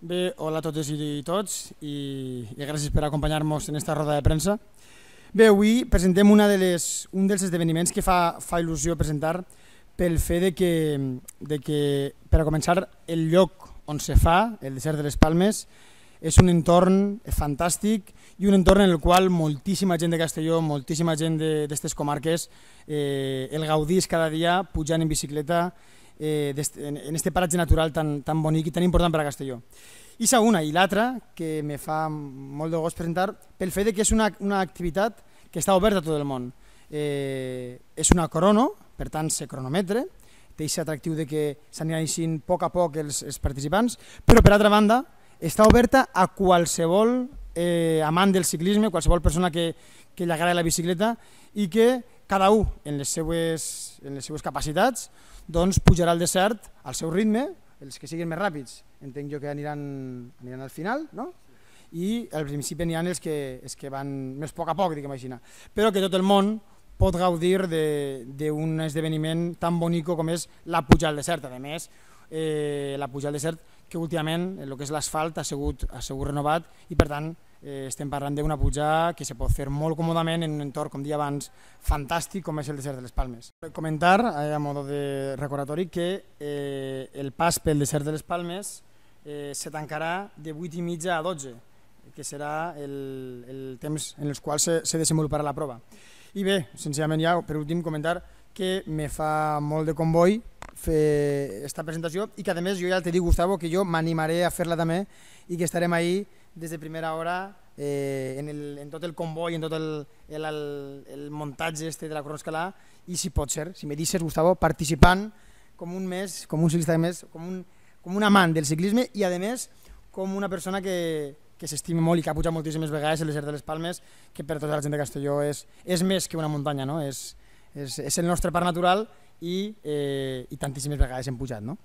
Bé, hola a totes i tots i, i gràcies per acompanyar-nos en aquesta roda de premsa. Bé, avui presentem una de les, un dels esdeveniments que fa, fa il·lusió presentar pel fet de que, de que, per a començar, el lloc on se fa, el desert de les Palmes, és un entorn fantàstic i un entorn en el qual moltíssima gent de Castelló, moltíssima gent d'aquestes comarques, eh, el gaudís cada dia pujant en bicicleta eh, en este paratge natural tan, tan bonic i tan important per a Castelló. I segona, i l'altra, que me fa molt de gust presentar, pel fet que és una, una activitat que està oberta a tot el món. Eh, és una crono, per tant, se cronometre, té aquest atractiu de que així a poc a poc els, els participants, però per altra banda, està oberta a qualsevol eh, amant del ciclisme, qualsevol persona que, que li agrada la bicicleta i que cada un en les seues, en les seues capacitats doncs, pujarà al desert al seu ritme, els que siguin més ràpids entenc jo que aniran, aniran al final, no? i al principi n'hi ha els que, els que van més a poc a poc, diguem així, però que tot el món pot gaudir d'un esdeveniment tan bonic com és la puja al desert. A més, eh, la puja al desert que últimament el que és l'asfalt ha ha sigut renovat i per tant Eh, estem parlant d'una pujada que se pot fer molt còmodament en un entorn, com dia abans, fantàstic com és el desert de les Palmes. Comentar, eh, a modo de recordatori, que eh, el pas pel desert de les Palmes eh, se tancarà de 8 i mitja a 12, que serà el, el temps en el qual se, se desenvoluparà la prova. I bé, senzillament ja, per últim, comentar que me fa molt de convoi fer aquesta presentació i que a més jo ja te dic, Gustavo, que jo m'animaré a fer-la també i que estarem ahí des de primera hora eh, en, el, en tot el convoi, en tot el, el, el, el muntatge este de la Corona Escalà i si pot ser, si me dices, Gustavo, participant com un més, com un ciclista més, com un, com un amant del ciclisme i a més com una persona que, que s'estima molt i que ha pujat moltíssimes vegades el desert de les Palmes, que per tota la gent de Castelló és, és més que una muntanya, no? és, és, és el nostre parc natural i, eh, i tantíssimes vegades hem pujat. No?